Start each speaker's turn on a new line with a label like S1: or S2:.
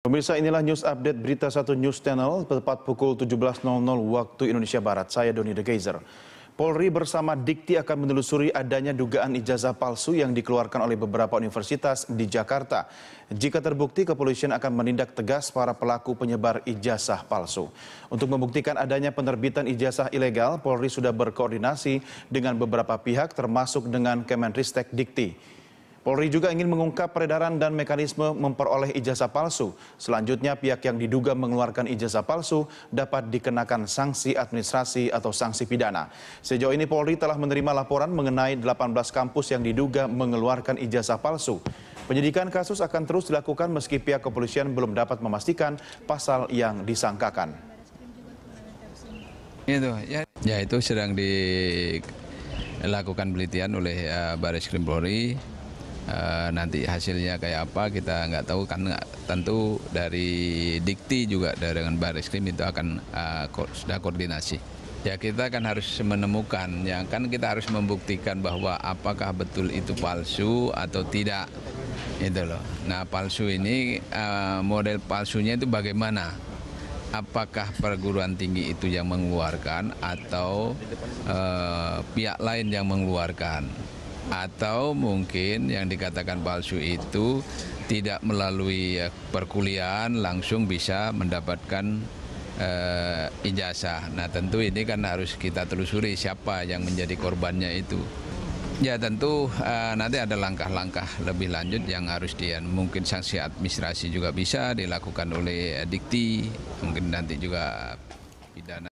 S1: Pemirsa inilah news update berita satu news channel tepat pukul 17.00 waktu Indonesia Barat. Saya Doni De Geyser. Polri bersama Dikti akan menelusuri adanya dugaan ijazah palsu yang dikeluarkan oleh beberapa universitas di Jakarta. Jika terbukti, kepolisian akan menindak tegas para pelaku penyebar ijazah palsu. Untuk membuktikan adanya penerbitan ijazah ilegal, Polri sudah berkoordinasi dengan beberapa pihak termasuk dengan Kemenristek Dikti. Polri juga ingin mengungkap peredaran dan mekanisme memperoleh ijazah palsu. Selanjutnya pihak yang diduga mengeluarkan ijazah palsu dapat dikenakan sanksi administrasi atau sanksi pidana. Sejauh ini Polri telah menerima laporan mengenai 18 kampus yang diduga mengeluarkan ijazah palsu. Penyidikan kasus akan terus dilakukan meski pihak kepolisian belum dapat memastikan pasal yang disangkakan.
S2: Itu ya, ya itu sedang dilakukan penelitian oleh uh, Baris Krim Polri. Eh, nanti hasilnya kayak apa kita nggak tahu kan tentu dari dikti juga dengan baris krim itu akan uh, sudah koordinasi. Ya kita kan harus menemukan, ya kan kita harus membuktikan bahwa apakah betul itu palsu atau tidak, itu loh. Nah palsu ini eh, model palsunya itu bagaimana? Apakah perguruan tinggi itu yang mengeluarkan atau eh, pihak lain yang mengeluarkan? atau mungkin yang dikatakan palsu itu tidak melalui ya, perkuliahan langsung bisa mendapatkan uh, ijazah. Nah, tentu ini kan harus kita telusuri siapa yang menjadi korbannya itu. Ya tentu uh, nanti ada langkah-langkah lebih lanjut yang harus dia mungkin sanksi administrasi juga bisa dilakukan oleh dikti mungkin nanti juga pidana